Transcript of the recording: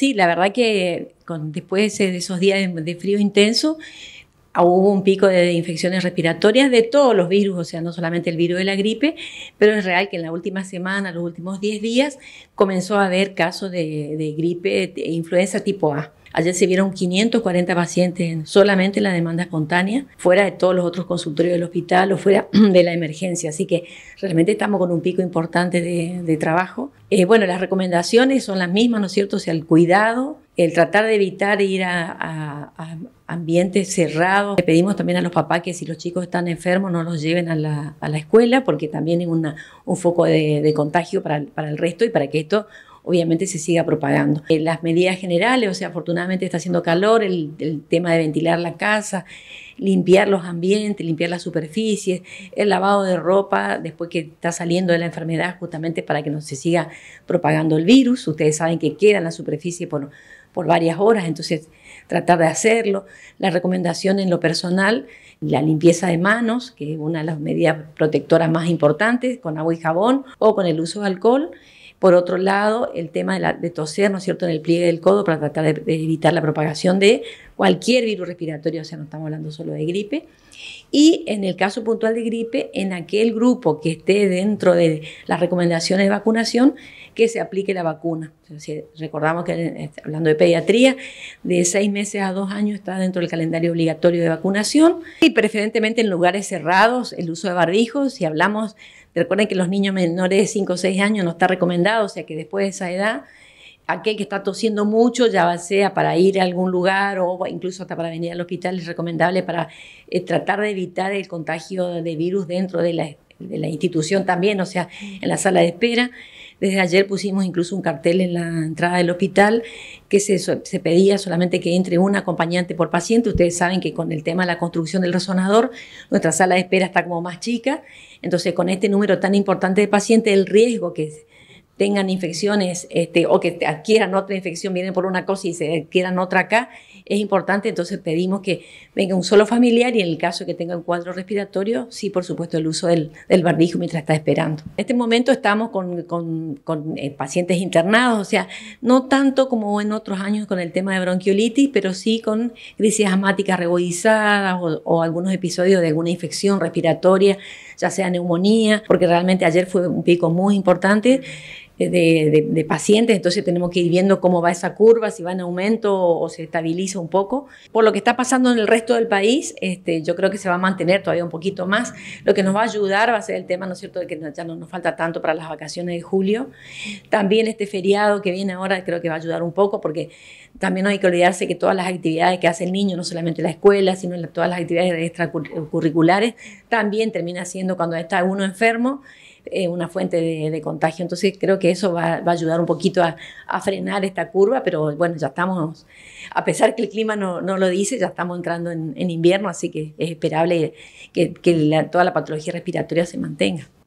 Sí, la verdad que después de esos días de, frío intenso, ah, hubo un pico de infecciones respiratorias de todos los virus, o sea, no solamente el virus de la gripe, pero es real que en la última semana, los últimos 10 días, comenzó a haber casos de, gripe, e influenza tipo A. Ayer se vieron 540 pacientes solamente en la demanda espontánea, fuera de todos los otros consultorios del hospital o fuera de la emergencia. Así que realmente estamos con un pico importante de, trabajo. Eh, bueno, las recomendaciones son las mismas, ¿no es cierto? O sea, el cuidado, el tratar de evitar ir a, ambientes cerrados. Le pedimos también a los papás que si los chicos están enfermos no los lleven a la, escuela porque también es un foco de, contagio para, para el resto y para que esto obviamente se siga propagando. Eh, las medidas generales, o sea, afortunadamente está haciendo calor, el, tema de ventilar la casa, limpiar los ambientes, limpiar las superficies, el lavado de ropa después que está saliendo de la enfermedad, justamente para que no se siga propagando el virus. Ustedes saben que queda en la superficie por, por varias horas, entonces tratar de hacerlo. La recomendación en lo personal, la limpieza de manos, que es una de las medidas protectoras más importantes, con agua y jabón o con el uso de alcohol. Por otro lado, el tema de, toser, ¿no es cierto?, en el pliegue del codo para tratar de, evitar la propagación de cualquier virus respiratorio, o sea, no estamos hablando solo de gripe. Y en el caso puntual de gripe, en aquel grupo que esté dentro de las recomendaciones de vacunación, que se aplique la vacuna. recordamos que, eh, hablando de pediatría, de seis meses a dos años está dentro del calendario obligatorio de vacunación y preferentemente en lugares cerrados el uso de barbijos. Si hablamos Recuerden que los niños menores de 5 o 6 años no está recomendado, o sea que después de esa edad, aquel que está tosiendo mucho, ya sea para ir a algún lugar o incluso hasta para venir al hospital, es recomendable para eh, tratar de evitar el contagio de virus dentro de la, de la institución también, o sea, en la sala de espera. Desde ayer pusimos incluso un cartel en la entrada del hospital que se, pedía solamente que entre un acompañante por paciente. Ustedes saben que con el tema de la construcción del resonador, nuestra sala de espera está como más chica. Entonces, con este número tan importante de pacientes, el riesgo que tengan infecciones este, o que adquieran otra infección, vienen por una cosa y se adquieran otra acá, es importante. Entonces pedimos que venga un solo familiar y en el caso que tenga un cuadro respiratorio, sí, por supuesto, el uso del, barbijo mientras está esperando. En este momento estamos con, eh, pacientes internados, o sea, no tanto como en otros años con el tema de bronquiolitis, pero sí con crisis asmáticas reboidizadas o, o algunos episodios de alguna infección respiratoria, ya sea neumonía, porque realmente ayer fue un pico muy importante de, pacientes, entonces tenemos que ir viendo cómo va esa curva, si va en aumento o, se estabiliza un poco. Por lo que está pasando en el resto del país, este, yo creo que se va a mantener todavía un poquito más. Lo que nos va a ayudar va a ser el tema, ¿no es cierto?, de que ya no nos falta tanto para las vacaciones de julio. También este feriado que viene ahora creo que va a ayudar un poco porque también no hay que olvidarse que todas las actividades que hace el niño, no solamente la escuela, sino todas las actividades extracurriculares, también termina siendo cuando está uno enfermo, eh, una fuente de, contagio. Entonces creo que eso va, a ayudar un poquito a, frenar esta curva, pero bueno, ya estamos, a pesar que el clima no, lo dice, ya estamos entrando en, invierno, así que es esperable que, toda la patología respiratoria se mantenga.